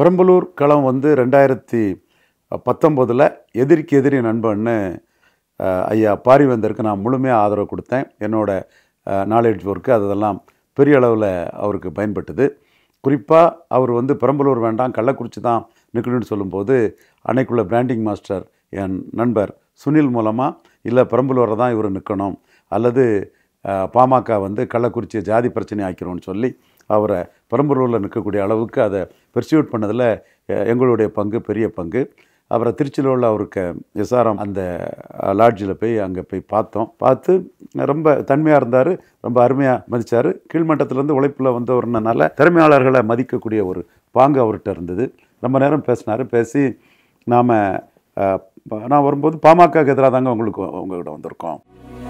பெரம்பலூர் களம் வந்து ரெண்டாயிரத்தி பத்தொம்போதில் எதிரிக்கு எதிரி நண்பன்னு ஐயா பாரிவேந்தருக்கு நான் முழுமையாக ஆதரவு கொடுத்தேன் என்னோடய நாலேஜ் ஒர்க்கு அதெல்லாம் பெரிய அளவில் அவருக்கு பயன்பட்டது குறிப்பாக அவர் வந்து பெரம்பலூர் வேண்டாம் கள்ளக்குறிச்சி தான் நிற்கணும்னு சொல்லும்போது அன்னைக்குள்ள பிராண்டிங் மாஸ்டர் என் நண்பர் சுனில் மூலமாக இல்லை பெரம்பலூரை தான் இவர் நிற்கணும் அல்லது பாமக வந்து கள்ளக்குறிச்சியை ஜாதி பிரச்சனை ஆக்கிறோன்னு சொல்லி அவரை பெரம்பலூரில் நிற்கக்கூடிய அளவுக்கு அதை பெர்சியூட் பண்ணதில் எங்களுடைய பங்கு பெரிய பங்கு அப்புறம் திருச்சியில் உள்ள அவருக்கு எஸ்ஆர்எம் அந்த லாட்ஜில் போய் அங்கே போய் பார்த்தோம் பார்த்து ரொம்ப தன்மையாக இருந்தார் ரொம்ப அருமையாக மதித்தார் கீழ்மட்டத்திலேருந்து உழைப்பில் வந்தவர்னால திறமையாளர்களை மதிக்கக்கூடிய ஒரு பாங்கு அவர்கிட்ட இருந்தது ரொம்ப நேரம் பேசினார் பேசி நாம் நான் வரும்போது பாமக எதிராக தாங்க உங்களுக்கு உங்கள்கிட்ட வந்திருக்கோம்